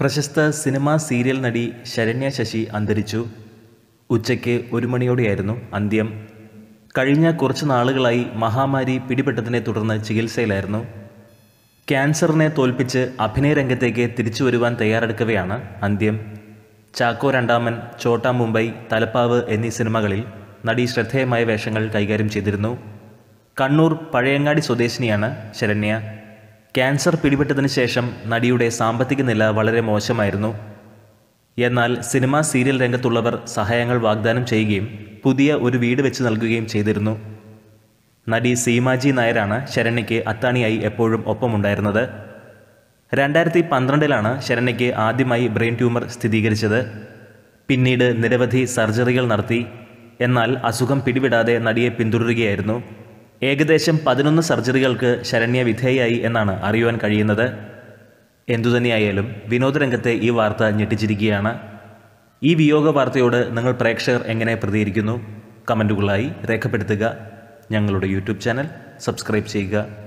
പ്രശസ്ത cinema serial നടി ശരണ്യ ശശി അന്തരിച്ചു ഉച്ചയ്ക്ക് ഒരു മണിയോടെയായിരുന്നു അന്ത്യം കഴിഞ്ഞ കുറച്ച് നാളുകളായി മഹാമാരി പിടിപെട്ടതിനെ തുടർന്ന് ചികിത്സയിലായിരുന്നു ക്യാൻസറിനെ തോൽപ്പിച്ച് അഭിനയ രംഗത്തേക്ക് തിരിച്ചു വരുവാൻ തയ്യാറെടുക്കവെയാണ് അന്ത്യം ചാക്കോ രണ്ടാമൻ ചോട്ടാ മുംബൈ തലപ്പാവ് എന്നീ സിനിമകളിൽ നടി ശ്രദ്ധേയമായ വേഷങ്ങൾ കൈകാര്യം ചെയ്തിരുന്നു കണ്ണൂർ പഴയങ്ങാടി സ്വദേശിനിയാണ് ശരണ്യ ക്യാൻസർ പിടിപെട്ടതിന് ശേഷം നടിയുടെ സാമ്പത്തിക നില വളരെ മോശമായിരുന്നു എന്നാൽ സിനിമാ സീരിയൽ രംഗത്തുള്ളവർ സഹായങ്ങൾ വാഗ്ദാനം ചെയ്യുകയും പുതിയ ഒരു വീട് വെച്ച് നൽകുകയും ചെയ്തിരുന്നു നടി സീമാജി നായരാണ് ശരണ്യയ്ക്ക് അത്താണിയായി എപ്പോഴും ഒപ്പമുണ്ടായിരുന്നത് രണ്ടായിരത്തി പന്ത്രണ്ടിലാണ് ശരണ്യയ്ക്ക് ആദ്യമായി ബ്രെയിൻ ട്യൂമർ സ്ഥിരീകരിച്ചത് പിന്നീട് നിരവധി സർജറികൾ നടത്തി എന്നാൽ അസുഖം പിടിവിടാതെ നടിയെ പിന്തുടരുകയായിരുന്നു ഏകദേശം പതിനൊന്ന് സർജറികൾക്ക് ശരണ്യ വിധേയായി എന്നാണ് അറിയുവാൻ കഴിയുന്നത് എന്തുതന്നെയായാലും വിനോദരംഗത്തെ ഈ വാർത്ത ഞെട്ടിച്ചിരിക്കുകയാണ് ഈ വിയോഗ വാർത്തയോട് നിങ്ങൾ പ്രേക്ഷകർ എങ്ങനെ പ്രതികരിക്കുന്നു കമൻറ്റുകളായി രേഖപ്പെടുത്തുക ഞങ്ങളുടെ യൂട്യൂബ് ചാനൽ സബ്സ്ക്രൈബ് ചെയ്യുക